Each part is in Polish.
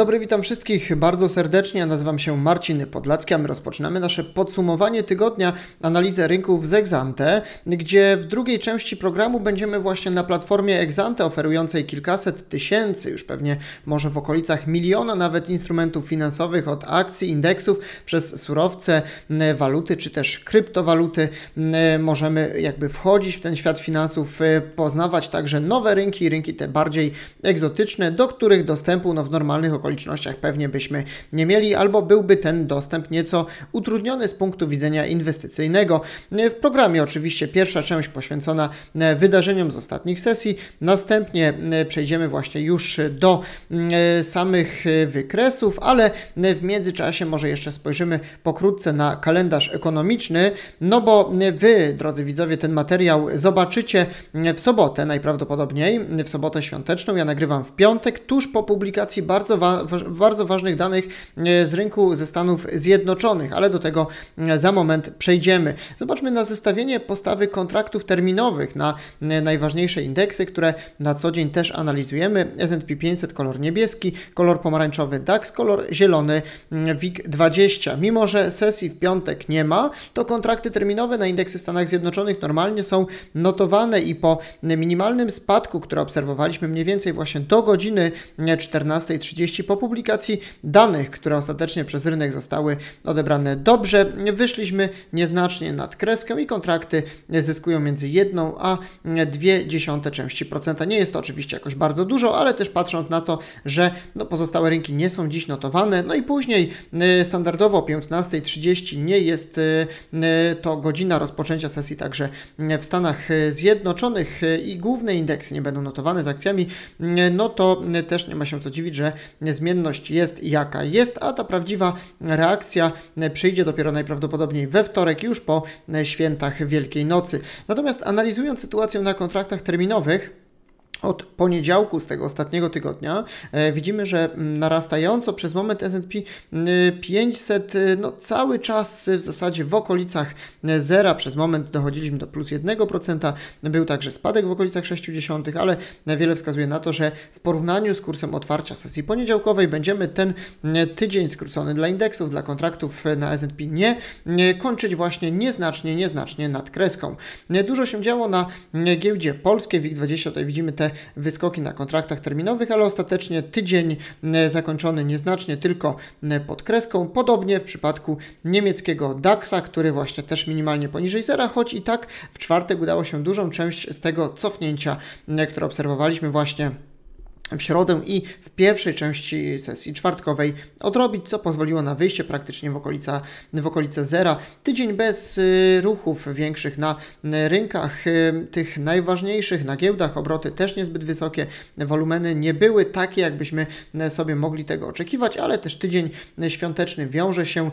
dobry, witam wszystkich bardzo serdecznie. Nazywam się Marcin Podlacki, a my rozpoczynamy nasze podsumowanie tygodnia, analizę rynków z Exante, gdzie w drugiej części programu będziemy właśnie na platformie Exante oferującej kilkaset tysięcy, już pewnie może w okolicach miliona nawet instrumentów finansowych od akcji, indeksów, przez surowce, e, waluty czy też kryptowaluty. E, możemy jakby wchodzić w ten świat finansów, e, poznawać także nowe rynki, rynki te bardziej egzotyczne, do których dostępu no, w normalnych okolicznościach okolicznościach pewnie byśmy nie mieli, albo byłby ten dostęp nieco utrudniony z punktu widzenia inwestycyjnego. W programie oczywiście pierwsza część poświęcona e, wydarzeniom z ostatnich sesji, następnie e, przejdziemy właśnie już do mm, e, samych wykresów, ale w międzyczasie może jeszcze spojrzymy pokrótce na kalendarz ekonomiczny, no bo Wy, drodzy widzowie, ten materiał zobaczycie w sobotę najprawdopodobniej, w sobotę świąteczną, ja nagrywam w piątek, tuż po publikacji bardzo bardzo ważnych danych e, z rynku ze Stanów Zjednoczonych, ale do tego e, za moment przejdziemy. Zobaczmy na zestawienie postawy kontraktów terminowych na e, najważniejsze indeksy, które na co dzień też analizujemy. S&P 500 kolor niebieski, kolor pomarańczowy DAX, kolor zielony mm, WIG20. Mimo, że sesji w piątek nie ma, to kontrakty terminowe na indeksy w Stanach Zjednoczonych normalnie są notowane i po minimalnym spadku, który obserwowaliśmy mniej więcej właśnie do godziny 14.30 mm, po publikacji danych, które ostatecznie przez rynek zostały odebrane dobrze, wyszliśmy nieznacznie nad kreskę i kontrakty zyskują między 1 a dziesiąte części procenta. Nie jest to oczywiście jakoś bardzo dużo, ale też patrząc na to, że no, pozostałe rynki nie są dziś notowane, no i później e, standardowo o 15.30 nie jest e, to godzina rozpoczęcia sesji także w Stanach Zjednoczonych e, i główne indeksy nie będą notowane z akcjami, no to też nie ma się co dziwić, że zmienność jest jaka jest, a ta prawdziwa reakcja przyjdzie dopiero najprawdopodobniej we wtorek, już po świętach Wielkiej Nocy. Natomiast analizując sytuację na kontraktach terminowych, od poniedziałku z tego ostatniego tygodnia e, widzimy, że mm, narastająco przez moment S&P 500 mm, e, no, cały czas e, w zasadzie w okolicach zera. Przez moment dochodziliśmy do plus 1%. Był także spadek w okolicach 0,6%, ale wiele wskazuje na to, że w porównaniu z kursem otwarcia sesji poniedziałkowej będziemy ten tydzień skrócony dla indeksów, dla kontraktów na S&P nie kończyć właśnie nieznacznie, nieznacznie nad kreską. Dużo się działo na giełdzie polskiej WIG20. Tutaj widzimy te wyskoki na kontraktach terminowych, ale ostatecznie tydzień e, zakończony nieznacznie tylko e, pod kreską. Podobnie w przypadku niemieckiego DAXa, który właśnie też minimalnie poniżej zera, choć i tak w czwartek udało się dużą część z tego cofnięcia, e, które obserwowaliśmy właśnie w środę i w pierwszej części sesji czwartkowej odrobić, co pozwoliło na wyjście praktycznie w, okolica, w okolice zera. Tydzień bez y, ruchów większych na y, rynkach, y, tych najważniejszych na giełdach, obroty też niezbyt wysokie, wolumeny nie były takie, jakbyśmy sobie mogli tego oczekiwać, ale też tydzień świąteczny wiąże się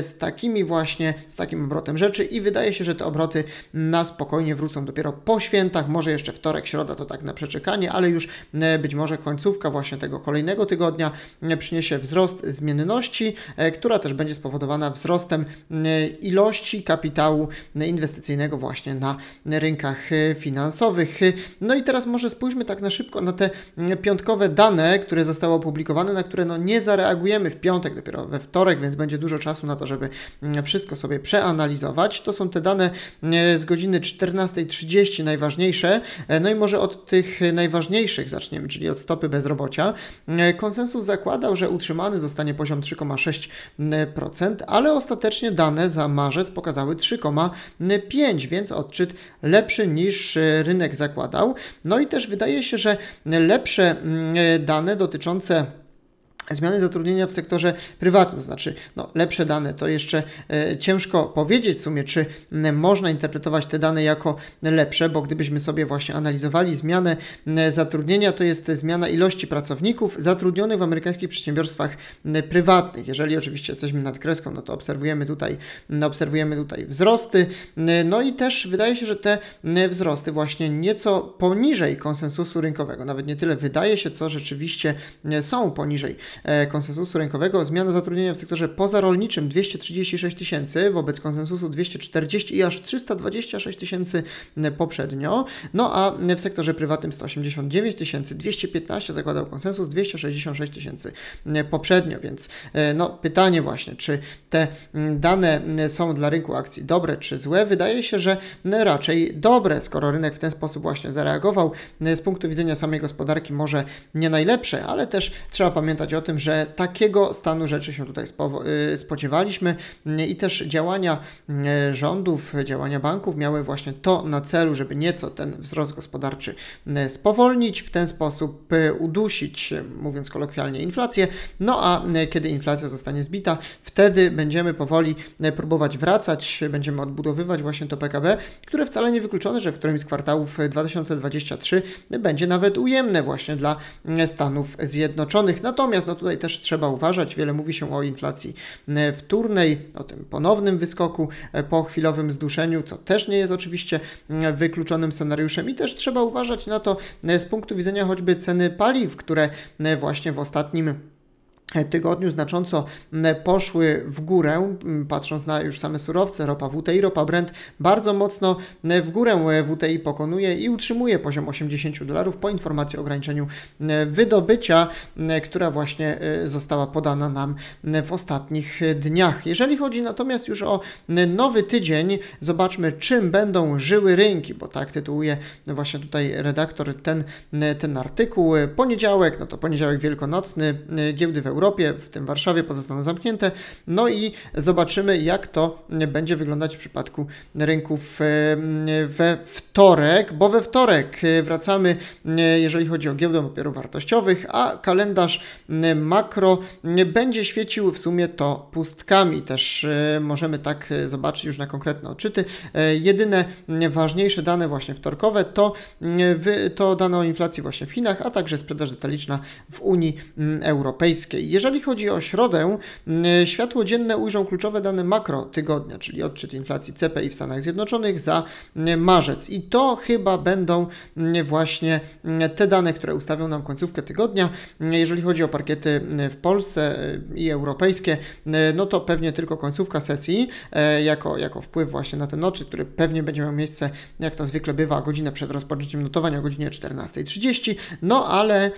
z takimi właśnie, z takim obrotem rzeczy i wydaje się, że te obroty na spokojnie wrócą dopiero po świętach, może jeszcze wtorek, środa to tak na przeczekanie, ale już być może końcówka właśnie tego kolejnego tygodnia e, przyniesie wzrost zmienności, e, która też będzie spowodowana wzrostem e, ilości kapitału inwestycyjnego właśnie na rynkach finansowych. No i teraz może spójrzmy tak na szybko na te piątkowe dane, które zostały opublikowane, na które no nie zareagujemy w piątek, dopiero we wtorek, więc będzie dużo czasu na to, żeby wszystko sobie przeanalizować. To są te dane z godziny 14.30 najważniejsze. No i może od tych najważniejszych zaczniemy, czyli od stopy bezrobocia. E, konsensus zakładał, że utrzymany zostanie poziom 3,6%, ale ostatecznie dane za marzec pokazały 3,5%, więc odczyt lepszy niż e, rynek zakładał. No i też wydaje się, że lepsze mm, e, dane dotyczące Zmiany zatrudnienia w sektorze prywatnym, to znaczy no, lepsze dane, to jeszcze e, ciężko powiedzieć w sumie, czy e, można interpretować te dane jako lepsze, bo gdybyśmy sobie właśnie analizowali zmianę e, zatrudnienia, to jest zmiana ilości pracowników zatrudnionych w amerykańskich przedsiębiorstwach prywatnych. Jeżeli oczywiście jesteśmy nad kreską, no to obserwujemy tutaj, obserwujemy tutaj wzrosty, no i też wydaje się, że te wzrosty właśnie nieco poniżej konsensusu rynkowego, nawet nie tyle wydaje się, co rzeczywiście są poniżej E, konsensusu rynkowego, zmiana zatrudnienia w sektorze pozarolniczym 236 tysięcy wobec konsensusu 240 i aż 326 tysięcy e, poprzednio, no a w sektorze prywatnym 189 tysięcy, 215 zakładał konsensus, 266 tysięcy e, poprzednio, więc no pytanie właśnie, czy te dane są dla rynku akcji dobre czy złe? Wydaje się, że raczej dobre, skoro rynek w ten sposób właśnie zareagował. Z punktu widzenia samej gospodarki może nie najlepsze, ale też trzeba pamiętać o tym, tym, że takiego stanu rzeczy się tutaj y, spodziewaliśmy y, i też działania y, rządów, działania banków miały właśnie to na celu, żeby nieco ten wzrost gospodarczy spowolnić, w ten sposób udusić, mówiąc kolokwialnie, inflację. No a kiedy inflacja zostanie zbita, wtedy będziemy powoli próbować wracać, będziemy odbudowywać właśnie to PKB, które wcale nie wykluczone, że w którymś z kwartałów 2023 będzie nawet ujemne właśnie dla Stanów Zjednoczonych. Natomiast no, tutaj też trzeba uważać. Wiele mówi się o inflacji e, wtórnej, o tym ponownym wyskoku e, po chwilowym zduszeniu, co też nie jest oczywiście e, wykluczonym scenariuszem i też trzeba uważać na to z punktu widzenia choćby ceny paliw, które właśnie w ostatnim tygodniu znacząco poszły w górę, patrząc na już same surowce, ropa WTI, ropa Brent bardzo mocno w górę e, WTI pokonuje i utrzymuje poziom 80 dolarów po informacji o ograniczeniu wydobycia, która właśnie e, została podana nam w ostatnich dniach. Jeżeli chodzi natomiast już o nowy tydzień, zobaczmy czym będą żyły rynki, bo tak tytułuje właśnie tutaj redaktor ten, ten artykuł. Poniedziałek, no to poniedziałek wielkanocny, giełdy w Europie, w tym Warszawie, pozostaną zamknięte. No i zobaczymy, jak to będzie wyglądać w przypadku rynków e, we wtorek, bo we wtorek e, wracamy, e, jeżeli chodzi o giełdę papierów wartościowych, a kalendarz makro będzie świecił w sumie to pustkami. Też możemy tak zobaczyć już na konkretne odczyty. Jedyne ważniejsze dane właśnie wtorkowe to, to dane o inflacji właśnie w Chinach, a także sprzedaż detaliczna w Unii mm, Europejskiej. Jeżeli chodzi o środę, mm, światło dzienne ujrzą kluczowe dane makro tygodnia, czyli odczyt inflacji CPI w Stanach Zjednoczonych za mm, marzec. I to chyba będą mm, właśnie te dane, które ustawią nam końcówkę tygodnia. Jeżeli chodzi o parkiety w Polsce y, i europejskie, no to pewnie tylko końcówka sesji e, jako, jako wpływ właśnie na ten odczyt, który pewnie będzie miał miejsce, jak to zwykle bywa, godzinę przed rozpoczęciem notowania, o godzinie 14.30. No ale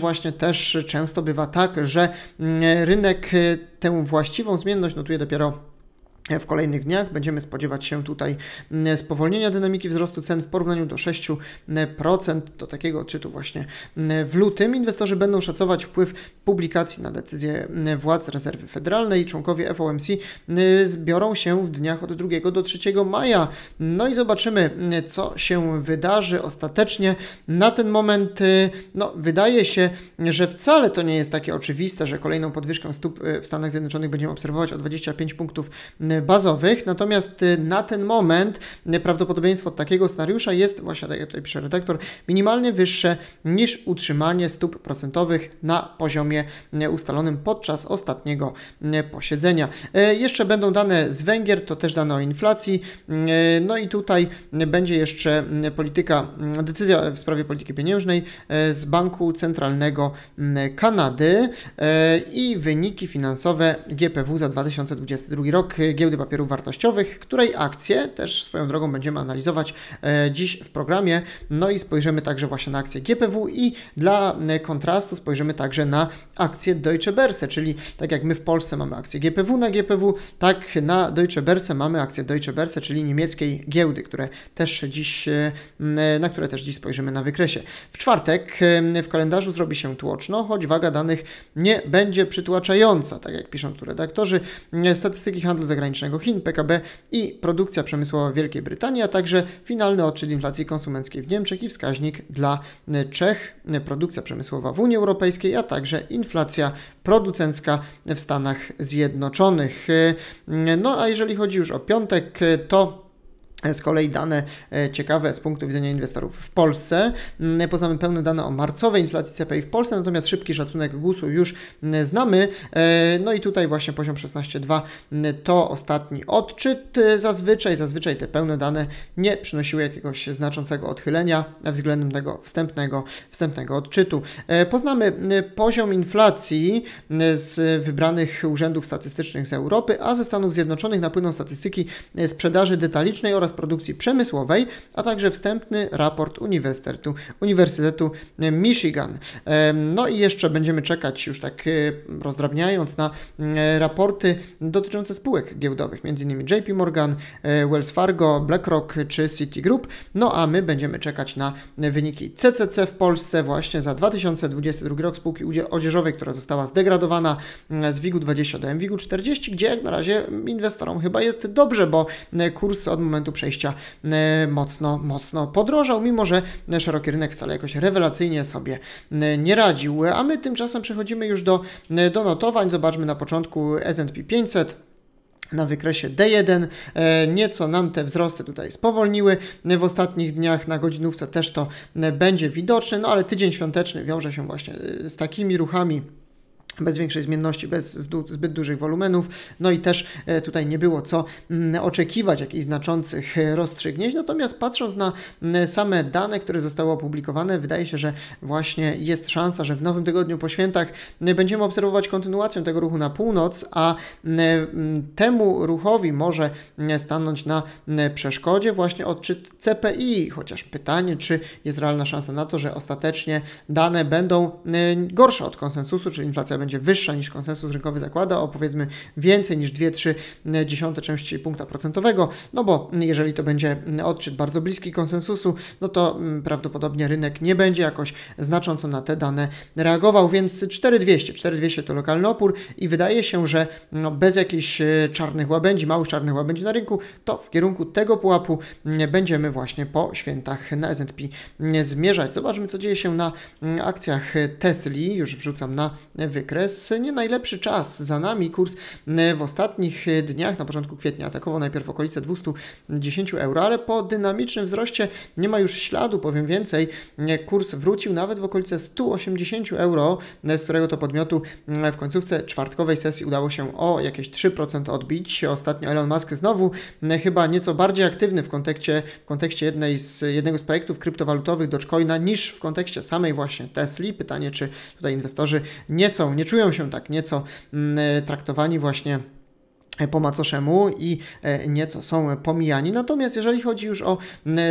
właśnie też często bywa tak, że Mm, e, rynek e, tę właściwą zmienność notuje dopiero w kolejnych dniach będziemy spodziewać się tutaj mm, spowolnienia dynamiki wzrostu cen w porównaniu do 6%, do takiego odczytu właśnie mm, w lutym. Inwestorzy będą szacować wpływ publikacji na decyzje mm, władz rezerwy federalnej. Członkowie FOMC zbiorą się w dniach od 2 do 3 maja. No i zobaczymy, co się wydarzy ostatecznie. Na ten moment y, no, wydaje się, że wcale to nie jest takie oczywiste, że kolejną podwyżkę stóp y, w Stanach Zjednoczonych będziemy obserwować o 25 punktów Y, bazowych, natomiast y, na ten moment y, prawdopodobieństwo takiego scenariusza jest, właśnie tak jak tutaj pisze redaktor, minimalnie wyższe niż utrzymanie stóp procentowych na poziomie ustalonym podczas ostatniego posiedzenia. Jeszcze będą dane z Węgier, to też dane o inflacji, no i tutaj będzie jeszcze polityka, decyzja w sprawie polityki pieniężnej z Banku Centralnego Kanady i wyniki finansowe GPW za 2022 rok giełdy papierów wartościowych, której akcje też swoją drogą będziemy analizować e, dziś w programie. No i spojrzymy także właśnie na akcję GPW i dla e, kontrastu spojrzymy także na akcję Deutsche Börse, czyli tak jak my w Polsce mamy akcję GPW na GPW, tak na Deutsche Börse mamy akcję Deutsche Börse, czyli niemieckiej giełdy, które też dziś, e, na które też dziś spojrzymy na wykresie. W czwartek w kalendarzu zrobi się tłoczno, choć waga danych nie będzie przytłaczająca, tak jak piszą tu redaktorzy. Statystyki handlu zagranicznego wewnętrznego Chin, PKB i produkcja przemysłowa Wielkiej Brytanii, a także finalny odczyt inflacji konsumenckiej w Niemczech i wskaźnik dla e, Czech, e, produkcja przemysłowa w Unii Europejskiej, a także inflacja producencka w Stanach Zjednoczonych. E, no a jeżeli chodzi już o piątek, to z kolei dane e, ciekawe z punktu widzenia inwestorów w Polsce. Poznamy pełne dane o marcowej inflacji CPI w Polsce, natomiast szybki szacunek GUS-u już znamy. E, no i tutaj właśnie poziom 16,2 to ostatni odczyt. Zazwyczaj, zazwyczaj te pełne dane nie przynosiły jakiegoś znaczącego odchylenia względem tego wstępnego, wstępnego odczytu. E, poznamy poziom inflacji z wybranych urzędów statystycznych z Europy, a ze Stanów Zjednoczonych napłyną statystyki sprzedaży detalicznej oraz oraz produkcji przemysłowej, a także wstępny raport Uniwersytetu, Uniwersytetu e, Michigan. E, no i jeszcze będziemy czekać, już tak e, rozdrabniając, na raporty dotyczące spółek giełdowych, m.in. JP Morgan, Wells Fargo, BlackRock czy Citigroup. No a my będziemy czekać na wyniki CCC w Polsce właśnie za 2022 rok spółki odzieżowej, która została zdegradowana mm, z WIG-20 do MWIG-40, gdzie jak na razie inwestorom chyba jest dobrze, bo kurs od momentu przejścia e, mocno, mocno podrożał, mimo że szeroki rynek wcale jakoś rewelacyjnie sobie e, nie radził. A my tymczasem przechodzimy już do, e, do notowań. Zobaczmy na początku S&P 500 na wykresie D1. Nieco nam te wzrosty tutaj spowolniły w ostatnich dniach, na godzinówce też to będzie widoczne, no ale tydzień świąteczny wiąże się właśnie z takimi ruchami bez większej zmienności, bez zbyt dużych wolumenów, no i też e, tutaj nie było co mm, oczekiwać jakichś znaczących e, rozstrzygnięć. Natomiast patrząc na mm, same dane, które zostały opublikowane, wydaje się, że właśnie jest szansa, że w nowym tygodniu po świętach e, będziemy obserwować kontynuację tego ruchu na północ, a mm, temu ruchowi może stanąć na przeszkodzie właśnie odczyt CPI, chociaż pytanie, czy jest realna szansa na to, że ostatecznie dane będą gorsze od konsensusu, czy inflacja będzie wyższa niż konsensus rynkowy zakłada, o powiedzmy więcej niż 2-3 e, dziesiąte części punkta procentowego, no bo jeżeli to będzie odczyt bardzo bliski konsensusu, no to prawdopodobnie rynek nie będzie jakoś znacząco na te dane reagował, więc 4200, 4200 to lokalny opór i wydaje się, że no bez jakichś e, czarnych łabędzi, małych czarnych łabędzi na rynku, to w kierunku tego pułapu będziemy właśnie po świętach na S&P zmierzać. Zobaczmy, co dzieje się na akcjach Tesli, już wrzucam na wykres kres. Nie najlepszy czas za nami. Kurs mm, w ostatnich dniach, na początku kwietnia, atakował najpierw okolice 210 euro, ale po dynamicznym wzroście nie ma już śladu, powiem więcej. Kurs wrócił nawet w okolice 180 euro, z którego to podmiotu mm, w końcówce czwartkowej sesji udało się o jakieś 3% odbić. Ostatnio Elon Musk znowu mm, chyba nieco bardziej aktywny w kontekście, w kontekście jednej z, jednego z projektów kryptowalutowych Dogecoina niż w kontekście samej właśnie Tesli. Pytanie, czy tutaj inwestorzy nie są, nie nie czują się tak nieco mm, traktowani właśnie E, po macoszemu i e, nieco są pomijani. Natomiast jeżeli chodzi już o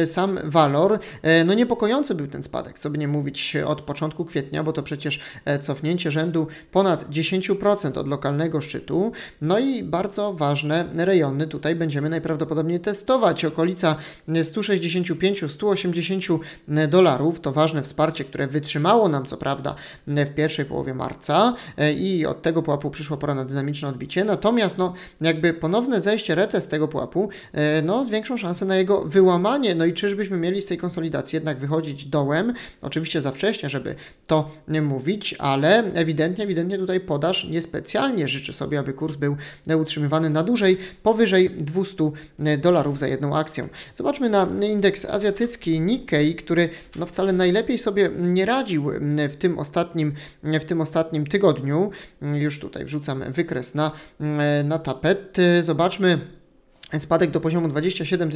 sam walor, e, no niepokojący był ten spadek, co by nie mówić od początku kwietnia, bo to przecież cofnięcie rzędu ponad 10% od lokalnego szczytu. No i bardzo ważne rejony tutaj będziemy najprawdopodobniej testować. Okolica 165-180 dolarów to ważne wsparcie, które wytrzymało nam co prawda w pierwszej połowie marca i od tego pułapu przyszła pora na dynamiczne odbicie. Natomiast no jakby ponowne zejście retest z tego pułapu, e, no, z większą szansę na jego wyłamanie. No i czyżbyśmy mieli z tej konsolidacji jednak wychodzić dołem? Oczywiście za wcześnie, żeby to mówić, ale ewidentnie, ewidentnie tutaj podaż niespecjalnie życzy sobie, aby kurs był utrzymywany na dłużej, powyżej 200 dolarów za jedną akcję. Zobaczmy na indeks azjatycki Nikkei, który no wcale najlepiej sobie nie radził w tym ostatnim, w tym ostatnim tygodniu. Już tutaj wrzucam wykres na, na tab sztapety. Zobaczmy, Spadek do poziomu 27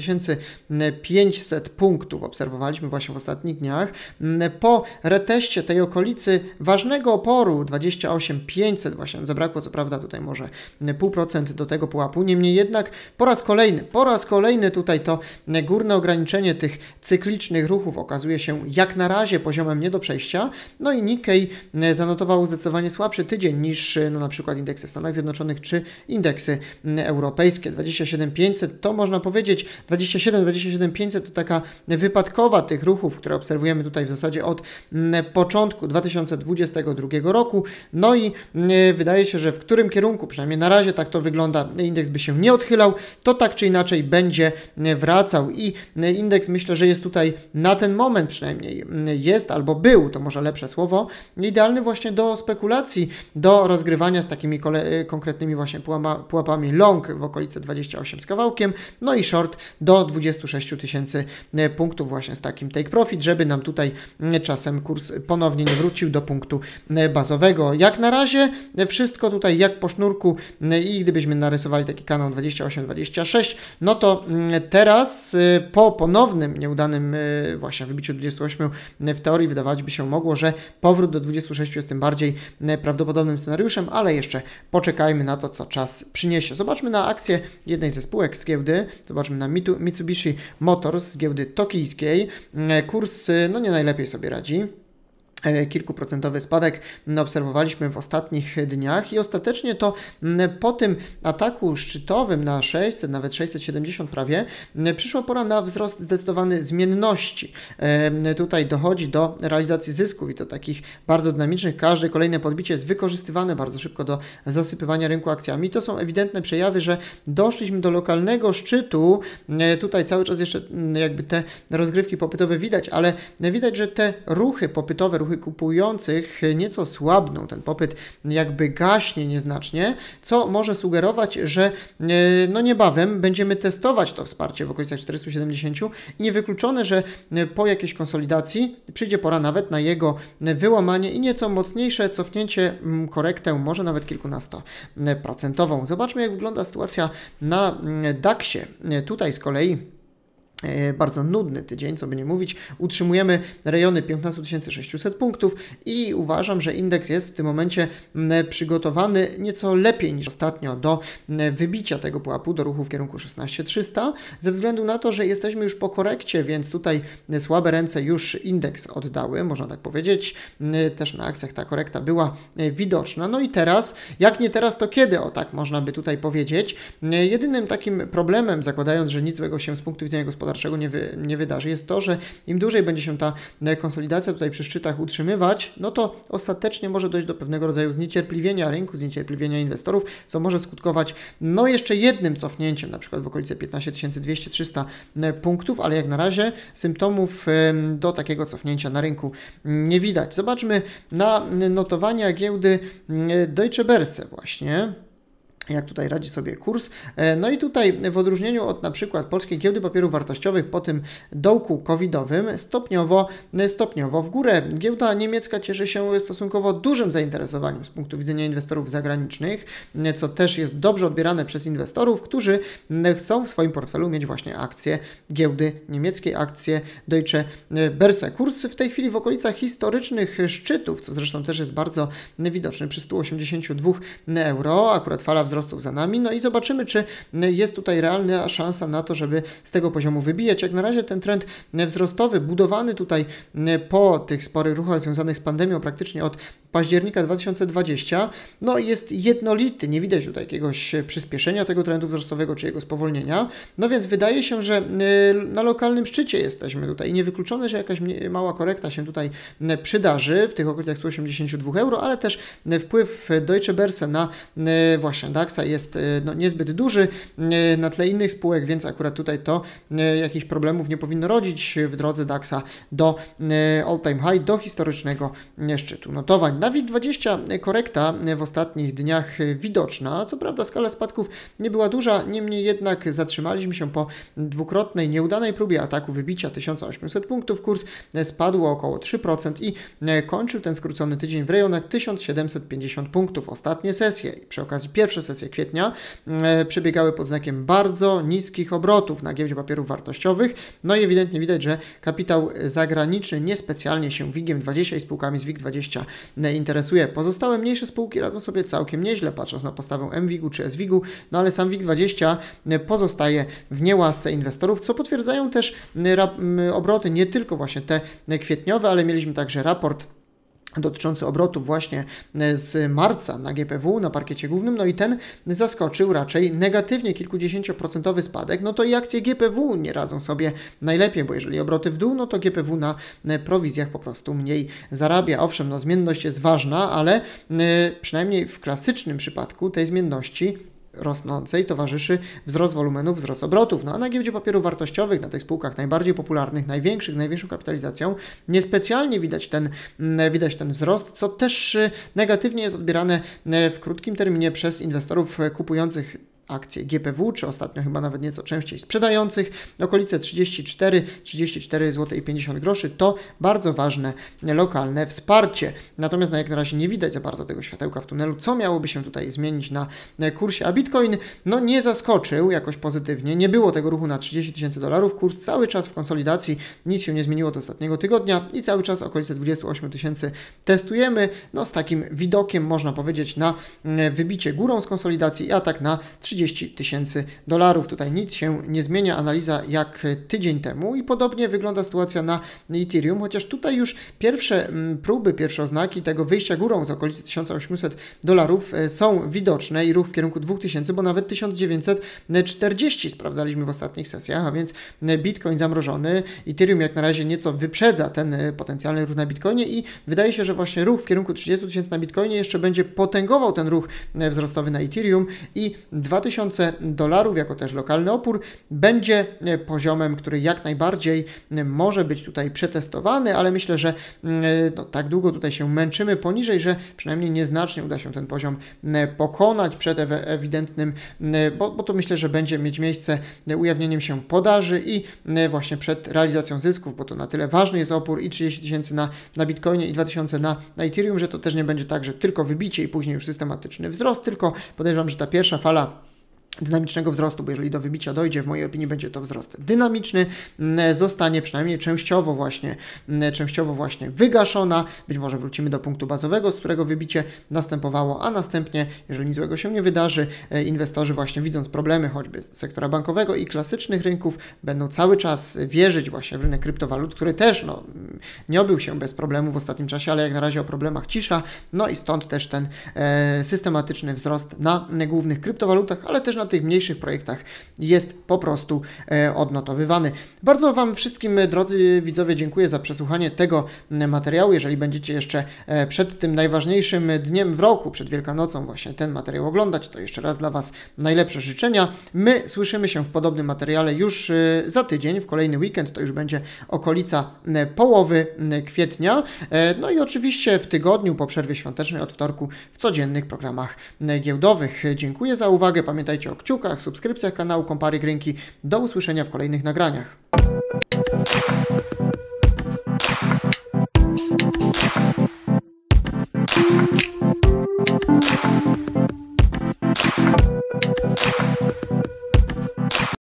500 mm, punktów obserwowaliśmy właśnie w ostatnich dniach. Mm, po reteście tej okolicy ważnego oporu 28 500 właśnie zabrakło co prawda tutaj może mm, pół do tego pułapu. Niemniej jednak po raz kolejny, po raz kolejny tutaj to górne ograniczenie tych cyklicznych ruchów okazuje się jak na razie poziomem nie do przejścia. No i Nikkei zanotował zdecydowanie słabszy tydzień niż y, no, na przykład indeksy w Stanach Zjednoczonych czy indeksy europejskie 27 500 500 to można powiedzieć 27, 27 500 to taka wypadkowa tych ruchów, które obserwujemy tutaj w zasadzie od mm, początku 2022 roku. No i mm, wydaje się, że w którym kierunku, przynajmniej na razie tak to wygląda, indeks by się nie odchylał, to tak czy inaczej będzie mm, wracał i indeks myślę, że jest tutaj na ten moment przynajmniej jest albo był, to może lepsze słowo, idealny właśnie do spekulacji, do rozgrywania z takimi konkretnymi właśnie pułapami long w okolice 28 kawałkiem, no i short do 26 tysięcy e, punktów właśnie z takim take profit, żeby nam tutaj e, czasem kurs ponownie nie wrócił do punktu e, bazowego. Jak na razie wszystko tutaj jak po sznurku i gdybyśmy narysowali taki kanał 28-26, no to mm, teraz po ponownym nieudanym właśnie wybiciu 28 w teorii wydawać by się mogło, że powrót do 26 jest tym bardziej prawdopodobnym scenariuszem, ale jeszcze poczekajmy na to, co czas przyniesie. Zobaczmy na akcję jednej ze spółek, spółek z giełdy, zobaczmy na Mitsubishi Motors z giełdy tokijskiej, e, kurs e, no nie najlepiej sobie radzi. E, kilkuprocentowy spadek obserwowaliśmy w ostatnich dniach i ostatecznie to po tym ataku szczytowym na 600, nawet 670 prawie, przyszła pora na wzrost zdecydowany zmienności. Tutaj dochodzi do realizacji zysków i to takich bardzo dynamicznych. Każde kolejne podbicie jest wykorzystywane bardzo szybko do zasypywania rynku akcjami. To są ewidentne przejawy, że doszliśmy do lokalnego szczytu. E, tutaj cały czas jeszcze jakby te rozgrywki popytowe widać, ale widać, że te ruchy popytowe, ruchy kupujących nieco słabną, ten popyt jakby gaśnie nieznacznie, co może sugerować, że e, no niebawem będziemy testować to wsparcie w okolicach 470 i niewykluczone, że e, po jakiejś konsolidacji przyjdzie pora nawet na jego wyłamanie i nieco mocniejsze cofnięcie, mm, korektę, może nawet kilkunastoprocentową. Zobaczmy, jak wygląda sytuacja na mm, DAX-ie. Tutaj z kolei E, bardzo nudny tydzień, co by nie mówić. Utrzymujemy rejony 15600 punktów i uważam, że indeks jest w tym momencie przygotowany nieco lepiej niż ostatnio do wybicia tego pułapu, do ruchu w kierunku 16300, ze względu na to, że jesteśmy już po korekcie, więc tutaj słabe ręce już indeks oddały, można tak powiedzieć. Też na akcjach ta korekta była e, widoczna. No i teraz, jak nie teraz, to kiedy? O tak można by tutaj powiedzieć. E, jedynym takim problemem, zakładając, że nic złego się z punktu widzenia gospodarki gospodarczego nie, wy, nie wydarzy, jest to, że im dłużej będzie się ta e, konsolidacja tutaj przy szczytach utrzymywać, no to ostatecznie może dojść do pewnego rodzaju zniecierpliwienia rynku, zniecierpliwienia inwestorów, co może skutkować no jeszcze jednym cofnięciem, na przykład w okolice 15 200-300 punktów, ale jak na razie symptomów do takiego cofnięcia na rynku mm, nie widać. Zobaczmy na notowania giełdy mm, e, Deutsche Börse właśnie jak tutaj radzi sobie kurs. E, no i tutaj w odróżnieniu od na przykład Polskiej Giełdy Papierów Wartościowych po tym dołku covidowym stopniowo, e, stopniowo w górę. Giełda niemiecka cieszy się stosunkowo dużym zainteresowaniem z punktu widzenia inwestorów zagranicznych, e, co też jest dobrze odbierane przez inwestorów, którzy chcą w swoim portfelu mieć właśnie akcje giełdy niemieckiej, akcje Deutsche Börse. Kurs w tej chwili w okolicach historycznych szczytów, co zresztą też jest bardzo widoczne przy 182 euro. Akurat fala wzrostu wzrostów za nami. No i zobaczymy, czy jest tutaj realna szansa na to, żeby z tego poziomu wybijać. Jak na razie ten trend wzrostowy, budowany tutaj e, po tych sporych ruchach związanych z pandemią praktycznie od października 2020, no jest jednolity, nie widać tutaj jakiegoś przyspieszenia tego trendu wzrostowego czy jego spowolnienia. No więc wydaje się, że e, na lokalnym szczycie jesteśmy tutaj. Niewykluczone, że jakaś mała korekta się tutaj e, przydarzy w tych okolicach 182 euro, ale też wpływ Deutsche Börse na właśnie DAX DAXa jest e, no, niezbyt duży e, na tle innych spółek, więc akurat tutaj to e, jakichś problemów nie powinno rodzić w drodze DAXa do all-time high, do historycznego szczytu notowań. Na WIG20 korekta w ostatnich dniach widoczna. Co prawda skala spadków nie była duża, niemniej jednak zatrzymaliśmy się po dwukrotnej nieudanej próbie ataku wybicia 1800 punktów. Kurs spadł o około 3% i kończył ten skrócony tydzień w rejonach 1750 punktów. Ostatnie sesje i przy okazji pierwsze sesję kwietnia e, przebiegały pod znakiem bardzo niskich obrotów na giełdzie papierów wartościowych. No i ewidentnie widać, że kapitał zagraniczny niespecjalnie się WIGiem 20 i spółkami z WIG 20 interesuje. Pozostałe mniejsze spółki radzą sobie całkiem nieźle, patrząc na postawę MWIG-u czy SWIG-u, no ale sam WIG 20 pozostaje w niełasce inwestorów, co potwierdzają też obroty nie tylko właśnie te kwietniowe, ale mieliśmy także raport dotyczący obrotów właśnie e, z marca na GPW, na parkiecie głównym, no i ten zaskoczył raczej negatywnie kilkudziesięcioprocentowy spadek, no to i akcje GPW nie radzą sobie najlepiej, bo jeżeli obroty w dół, no to GPW na e, prowizjach po prostu mniej zarabia. Owszem, no zmienność jest ważna, ale e, przynajmniej w klasycznym przypadku tej zmienności rosnącej towarzyszy wzrost wolumenu, wzrost obrotów. No a na giełdzie papierów wartościowych, na tych spółkach najbardziej popularnych, największych, największą kapitalizacją, niespecjalnie widać ten, mm, widać ten wzrost, co też y, negatywnie jest odbierane y, w krótkim terminie przez inwestorów y, kupujących akcje GPW, czy ostatnio chyba nawet nieco częściej sprzedających, okolice 34, 34 zł i 50 groszy to bardzo ważne lokalne wsparcie. Natomiast na no, jak na razie nie widać za bardzo tego światełka w tunelu, co miałoby się tutaj zmienić na e, kursie, a Bitcoin no nie zaskoczył jakoś pozytywnie, nie było tego ruchu na 30 tysięcy dolarów, kurs cały czas w konsolidacji, nic się nie zmieniło do ostatniego tygodnia i cały czas okolice 28 tysięcy testujemy, no z takim widokiem można powiedzieć na e, wybicie górą z konsolidacji i atak na 30 30 tysięcy dolarów. Tutaj nic się nie zmienia, analiza jak tydzień temu i podobnie wygląda sytuacja na Ethereum, chociaż tutaj już pierwsze mm, próby, pierwsze oznaki tego wyjścia górą z okolicy 1800 dolarów e, są widoczne i ruch w kierunku 2000, bo nawet 1940 sprawdzaliśmy w ostatnich sesjach, a więc e, Bitcoin zamrożony, Ethereum jak na razie nieco wyprzedza ten e, potencjalny ruch na Bitcoinie i wydaje się, że właśnie ruch w kierunku 30 tysięcy na Bitcoinie jeszcze będzie potęgował ten ruch wzrostowy na Ethereum i 2000 2000 dolarów, jako też lokalny opór, będzie e, poziomem, który jak najbardziej e, może być tutaj przetestowany, ale myślę, że mm, e, no, tak długo tutaj się męczymy poniżej, że przynajmniej nieznacznie uda się ten poziom pokonać przed ewidentnym, mm, bo, bo to myślę, że będzie mieć miejsce ujawnieniem się podaży i mm, właśnie przed realizacją zysków, bo to na tyle ważny jest opór i 30 tysięcy na, na Bitcoinie i 2000 na, na Ethereum, że to też nie będzie tak, że tylko wybicie i później już systematyczny wzrost, tylko podejrzewam, że ta pierwsza fala dynamicznego wzrostu, bo jeżeli do wybicia dojdzie, w mojej opinii będzie to wzrost dynamiczny, mm, zostanie przynajmniej częściowo właśnie, mm, częściowo właśnie wygaszona, być może wrócimy do punktu bazowego, z którego wybicie następowało, a następnie, jeżeli nic złego się nie wydarzy, e, inwestorzy właśnie widząc problemy choćby sektora bankowego i klasycznych rynków, będą cały czas wierzyć właśnie w rynek kryptowalut, który też no, mm, nie obył się bez problemu w ostatnim czasie, ale jak na razie o problemach cisza, no i stąd też ten e, systematyczny wzrost na głównych kryptowalutach, ale też na na tych mniejszych projektach jest po prostu e, odnotowywany. Bardzo Wam wszystkim, e, drodzy widzowie, dziękuję za przesłuchanie tego materiału. Jeżeli będziecie jeszcze e, przed tym najważniejszym dniem w roku, przed Wielkanocą, właśnie ten materiał oglądać, to jeszcze raz dla Was najlepsze życzenia. My słyszymy się w podobnym materiale już za tydzień, w kolejny weekend, to już będzie okolica połowy kwietnia. No i oczywiście w tygodniu po przerwie świątecznej od wtorku w codziennych programach giełdowych. Dziękuję za uwagę. Pamiętajcie o kciukach, subskrypcjach kanału Kompary Grinki. Do usłyszenia w kolejnych nagraniach.